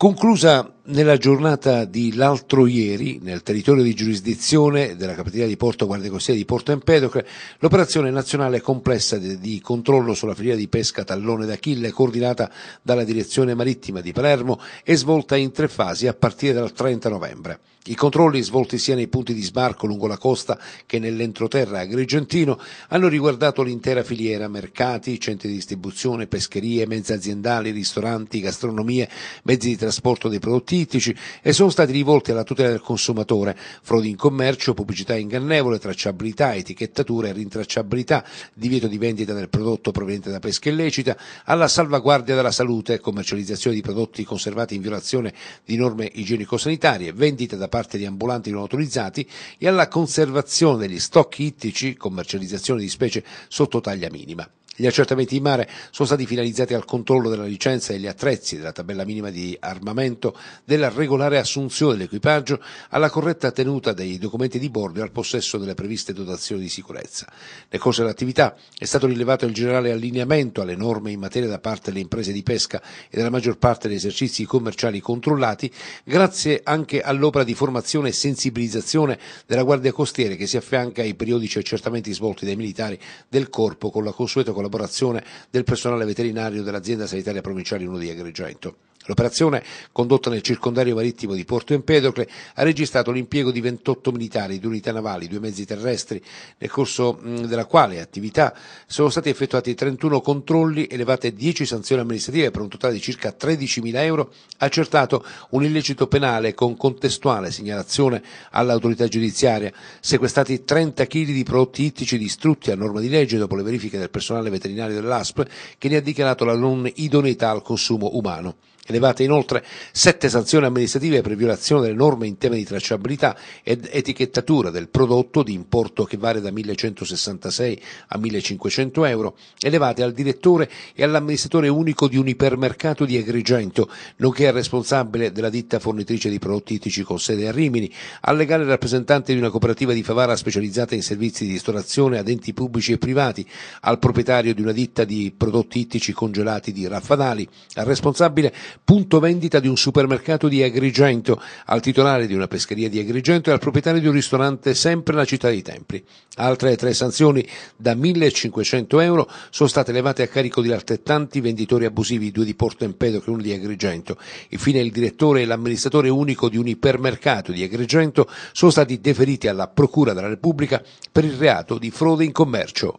conclusa nella giornata di l'altro ieri, nel territorio di giurisdizione della capitale di Porto Guardia Costiera di Porto Empedocle, l'operazione nazionale complessa di, controllo sulla filiera di pesca Tallone d'Achille, coordinata dalla Direzione Marittima di Palermo, è svolta in tre fasi a partire dal 30 novembre. I controlli svolti sia nei punti di sbarco lungo la costa che nell'entroterra agrigentino hanno riguardato l'intera filiera, mercati, centri di distribuzione, pescherie, mezzi aziendali, ristoranti, gastronomie, mezzi di trasporto dei prodotti politici e sono stati rivolti alla tutela del consumatore, frodi in commercio, pubblicità ingannevole, tracciabilità, etichettatura e rintracciabilità, divieto di vendita del prodotto proveniente da pesca illecita, alla salvaguardia della salute, commercializzazione di prodotti conservati in violazione di norme igienico-sanitarie, vendita da parte di ambulanti non autorizzati e alla conservazione degli stock ittici, commercializzazione di specie sotto taglia minima. Gli accertamenti in mare sono stati finalizzati al controllo della licenza e degli attrezzi, della tabella minima di armamento, della regolare assunzione dell'equipaggio, alla corretta tenuta dei documenti di bordo e al possesso delle previste dotazioni di sicurezza. Nel corso dell'attività è stato rilevato il generale allineamento alle norme in materia da parte delle imprese di pesca e della maggior parte degli esercizi commerciali controllati, grazie anche all'opera di formazione e sensibilizzazione della Guardia Costiera che si affianca ai periodici accertamenti svolti dai militari del corpo con la consueta collaborazione collaborazione del personale veterinario dell'azienda sanitaria provinciale 1 di Agrigento. L'operazione, condotta nel circondario marittimo di Porto Empedocle, ha registrato l'impiego di 28 militari, due unità navali, due mezzi terrestri, nel corso della quale attività sono stati effettuati 31 controlli, elevate 10 sanzioni amministrative per un totale di circa 13.000 euro, accertato un illecito penale con contestuale segnalazione all'autorità giudiziaria, sequestrati 30 kg di prodotti ittici distrutti a norma di legge dopo le verifiche del personale veterinario dell'ASP che ne ha dichiarato la non idoneità al consumo umano elevate inoltre sette sanzioni amministrative per violazione delle norme in tema di tracciabilità ed etichettatura del prodotto di importo che varia da 1166 a 1500 euro, elevate al direttore e all'amministratore unico di un ipermercato di Agrigento, nonché al responsabile della ditta fornitrice di prodotti ittici con sede a Rimini, al legale rappresentante di una cooperativa di Favara specializzata in servizi di ristorazione ad enti pubblici e privati, al proprietario di una ditta di prodotti ittici congelati di Raffadali, al responsabile punto vendita di un supermercato di Agrigento, al titolare di una pescheria di Agrigento e al proprietario di un ristorante sempre nella città dei Templi. Altre tre sanzioni da 1.500 euro sono state levate a carico di altrettanti venditori abusivi, due di Porto Empedocle e uno di Agrigento. Infine il direttore e l'amministratore unico di un ipermercato di Agrigento sono stati deferiti alla Procura della Repubblica per il reato di frode in commercio.